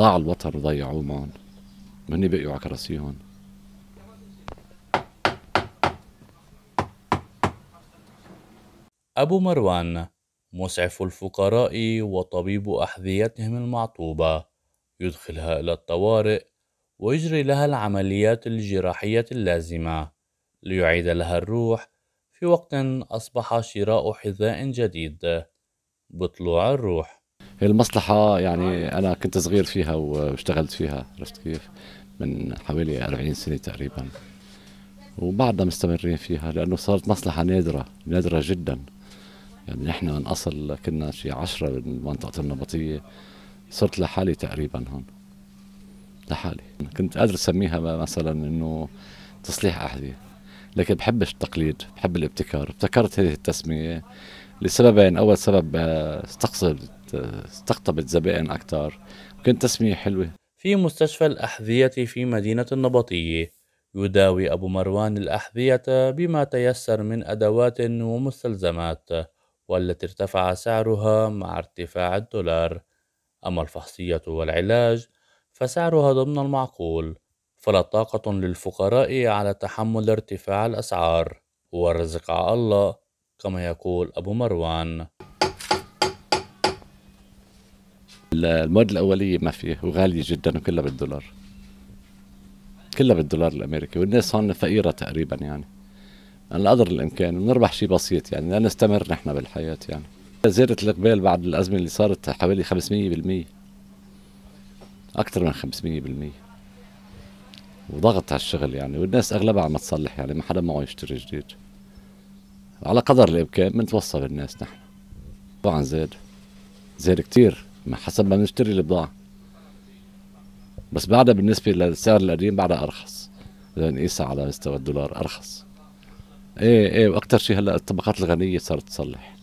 ضاع الوطن وضيعوه معهم مني بقيوا على كراسيهم أبو مروان مسعف الفقراء وطبيب أحذيتهم المعطوبة يدخلها إلى الطوارئ ويجري لها العمليات الجراحية اللازمة ليعيد لها الروح في وقت أصبح شراء حذاء جديد بطلوع الروح هي المصلحة يعني آه، أنا كنت صغير فيها واشتغلت فيها عرفت كيف من حوالي 40 سنة تقريبا وبعدنا مستمرين فيها لأنه صارت مصلحة نادرة نادرة جدا يعني نحن من أصل كنا شي عشرة بالمنطقة النبطية صرت لحالي تقريبا هون لحالي كنت قادر أسميها مثلا إنه تصليح أحذية لكن بحبش التقليد بحب الابتكار ابتكرت هذه التسمية لسببين أول سبب آه، استقصد استقطبت زبائن أكثر وكانت تسمية حلوة في مستشفى الأحذية في مدينة النبطية يداوي أبو مروان الأحذية بما تيسر من أدوات ومستلزمات والتي ارتفع سعرها مع ارتفاع الدولار أما الفحصية والعلاج فسعرها ضمن المعقول فلا طاقة للفقراء على تحمل ارتفاع الأسعار ورزق الله كما يقول أبو مروان المواد الاوليه ما فيه وغاليه جدا وكلها بالدولار كلها بالدولار الامريكي والناس هون فقيره تقريبا يعني على قدر الامكان بنربح شيء بسيط يعني لنستمر نحن بالحياه يعني زادت الاقبال بعد الازمه اللي صارت حوالي 500% اكثر من 500% وضغط على الشغل يعني والناس اغلبها عم تصلح يعني ما حدا معه يشتري جديد على قدر الامكان بنتوصى بالناس نحن طبعا زاد زاد كثير حسب ما بنشتري البضاعه بس بعدها بالنسبه للسعر القديم بعدها ارخص اذا نقيسها على مستوى الدولار ارخص ايه ايه واكثر شيء هلا الطبقات الغنيه صارت تصلح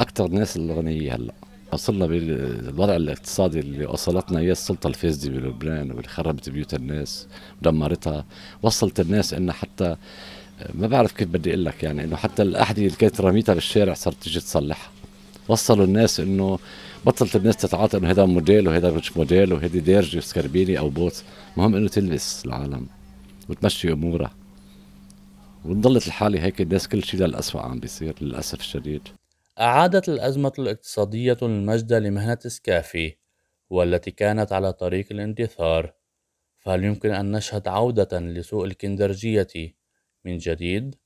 اكثر الناس الغنيه هلا وصلنا بالوضع الاقتصادي اللي وصلتنا اياه السلطه الفاسده بلبنان واللي خربت بيوت الناس ودمرتها وصلت الناس انها حتى ما بعرف كيف بدي اقول لك يعني انه حتى الاحذيه اللي كانت رميتها بالشارع صارت تيجي تصلحها وصلوا الناس انه بطلت الناس تتعاطى انه هذا موديل وهذا مش موديل وهذه ديرجي سكربيني او بوت المهم انه تلبس العالم وتمشي امورها وظلت الحالة هيك الناس كل شيء للأسوأ عم بيصير للأسف الشديد أعادت الأزمة الاقتصادية المجد لمهنة سكافي والتي كانت على طريق الاندثار فهل يمكن أن نشهد عودة لسوء الكندرجية من جديد؟